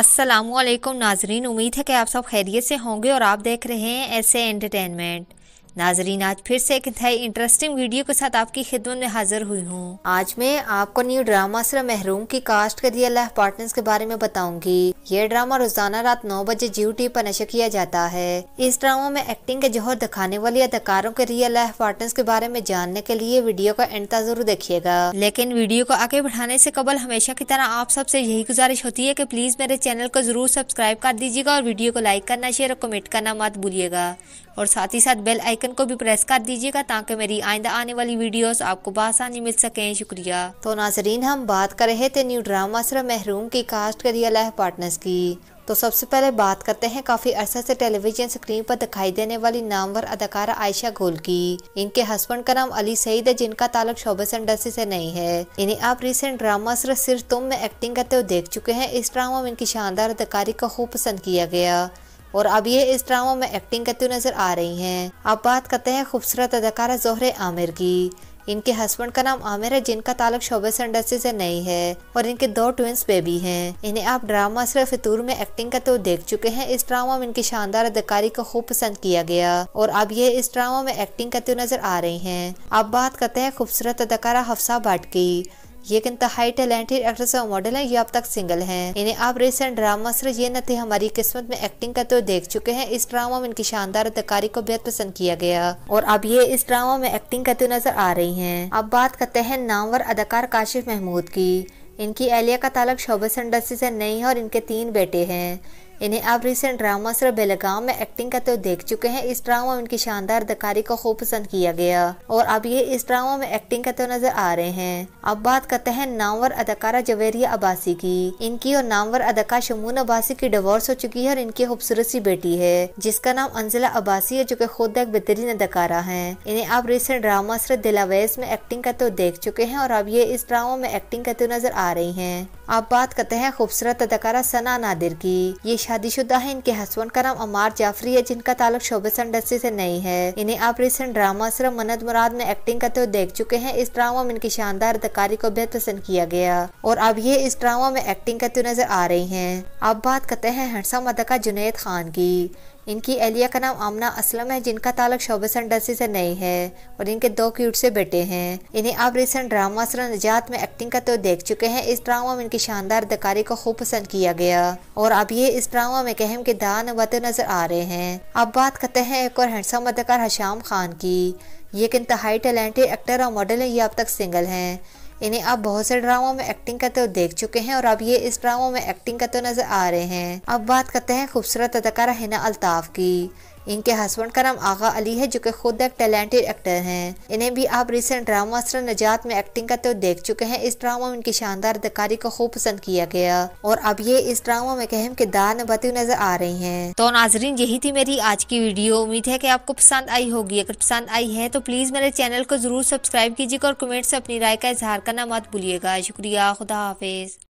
असलम नाजरीन उम्मीद है कि आप सब खैरियत से होंगे और आप देख रहे हैं ऐसे एंटरटेनमेंट नाजरीन आज फिर से एक नए इंटरेस्टिंग वीडियो के साथ आपकी खिदमत में हाजिर हुई हूँ आज मैं आपको न्यू ड्रामा सिर महरूम की कास्ट के रियल लाइफ पार्टनर्स के बारे में बताऊंगी ये ड्रामा रोजाना रात नौ बजे जी टी पर नशर किया जाता है इस ड्रामा में एक्टिंग के जोहर दिखाने वाली अदाकारों के रियल लाइफ पार्टनर्स के बारे में जानने के लिए वीडियो का एंड तक जरूर देखिएगा लेकिन वीडियो को आगे बढ़ाने से कबल हमेशा की तरह आप सबसे यही गुजारिश होती है की प्लीज मेरे चैनल को जरूर सब्सक्राइब कर दीजिएगा और वीडियो को लाइक करना शेयर और कमेंट करना मत भूलिएगा और साथ ही साथ बेल आइकन को भी प्रेस कर दीजिएगा ताकि मेरी आइंदा आने वाली वीडियोस आपको बसानी मिल सकें शुक्रिया तो नाजरीन हम बात कर रहे थे न्यू ड्रामा सर महरूम की कास्ट कर रियल लाइफ पार्टनर्स की तो सबसे पहले बात करते हैं काफी अरसा से टेलीविजन स्क्रीन पर दिखाई देने वाली नामवर अदाकारा आयशा घोल की इनके हस्बैंड का नाम अली सईद है जिनका ताल्लुक शोबस इंडस्ट्री से नहीं है इन्हें आप रिसेंट ड्रामा सिर्फ तुम में एक्टिंग करते हुए देख चुके हैं इस ड्रामा में इनकी शानदार अदाकारी को खूब पसंद किया गया और अब ये इस ड्रामा में एक्टिंग करती हुई नजर आ रही हैं अब बात करते हैं खूबसूरत अदाकारा जोहरे आमिर की इनके हस्बैंड का नाम आमिर है जिनका ताल्लुक शोबे से इंडस्ट्री से नहीं है और इनके दो ट्विंस बेबी हैं इन्हें आप ड्रामा सिर्फ फितूर में एक्टिंग करते हुए देख चुके हैं इस ड्रामा में इनकी शानदार अदाकारी को खूब पसंद किया गया और अब ये इस ड्रामा में एक्टिंग करते हुए नजर आ रही हैं अब बात करते हैं खूबसूरत अदाकारा हफ्सा भट्ट की ये एक इंतहाई टैलेंटेड एक्ट्रेस और मॉडल हैं ये अब तक सिंगल हैं इन्हें आप रिसेंट ड्रामा सर ये न थे हमारी किस्मत में एक्टिंग का तो देख चुके हैं इस ड्रामा में इनकी शानदार अदाकारी को बेहद पसंद किया गया और अब ये इस ड्रामा में एक्टिंग करते तो नजर आ रही है अब बात करते हैं नामवर अदाकार काशिफ महमूद की इनकी एलिया का तालक शोबस इंडस्ट्री से नहीं है और इनके तीन बेटे हैं इन्हें आप रिसेंट ड्रामा सर बेलगाम में एक्टिंग करते हुए देख चुके हैं इस ड्रामा में उनकी शानदार दकारी को खूब पसंद किया गया और अब ये इस ड्रामा में एक्टिंग करते हुए नजर आ रहे हैं अब बात करते हैं नामवर अदाकारा जवेरिया अबासी की इनकी और नामवर अदाकार शमून अबासी की डिवोर्स हो चुकी है और इनकी खूबसूरत सी बेटी है जिसका नाम अंजिला अबासी है जो की खुद एक बेहतरीन अदाकारा है इन्हें आप रिसेंट ड्रामा सर दिलावेज में एक्टिंग करते हुए देख चुके हैं और अब ये इस ड्रामा में एक्टिंग करते हुए नजर आ रही है अब बात करते हैं खूबसूरत अदाकारा सना नादिर की ये शादीशुदा है इनके हस्बैंड का नाम अमार जाफरी है जिनका ताल्लुक शोबिस इंडस्ट्री से नहीं है इन्हें आप रिसेंट ड्रामा सिर्फ मनद मुराद में एक्टिंग करते हुए देख चुके हैं इस ड्रामा में इनकी शानदार अदकारी को बेहद पसंद किया गया और अब ये इस ड्रामा में एक्टिंग करते हुए नजर आ रही है अब बात करते हैं हैंडसम मदका जुनेद खान की इनकी एलिया का नाम आमना असलम है जिनका ताल्लुक शोबसन डसी से नहीं है और इनके दो क्यूट से बेटे हैं इन्हें आप रिसेंट ड्रामा असरा निजात में एक्टिंग का तो देख चुके हैं इस ड्रामा में इनकी शानदार अदकारी को खूब पसंद किया गया और अब ये इस ड्रामा में कहम के दान बते तो नजर आ रहे हैं अब बात करते हैं एक और हैंडसम अदाकार हशाम खान की ये एक इंतहाई टैलेंटेड एक्टर और मॉडल है ये अब तक सिंगल है इन्हें आप बहुत से ड्रामों में एक्टिंग करते हुए देख चुके हैं और अब ये इस ड्रामों में एक्टिंग करते हुए नजर आ रहे हैं अब बात करते हैं खूबसूरत अदाकारा हिना अल्ताफ की इनके हस्बैंड का नाम आगा अली है जो कि खुद एक टैलेंटेड एक्टर हैं इन्हें भी आप रिसेंट ड्रामा असर नजात में एक्टिंग करते हुए देख चुके हैं इस ड्रामा में इनकी शानदार अदाकारी को खूब पसंद किया गया और अब ये इस ड्रामा में अहम किरदार नती नजर आ रही है तो नाजरीन यही थी मेरी आज की वीडियो उम्मीद है की आपको पसंद आई होगी अगर पसंद आई है तो प्लीज मेरे चैनल को जरूर सब्सक्राइब कीजिएगा और कमेंट से अपनी राय का इजहार करना मत भूलिएगा शुक्रिया खुदा हाफिज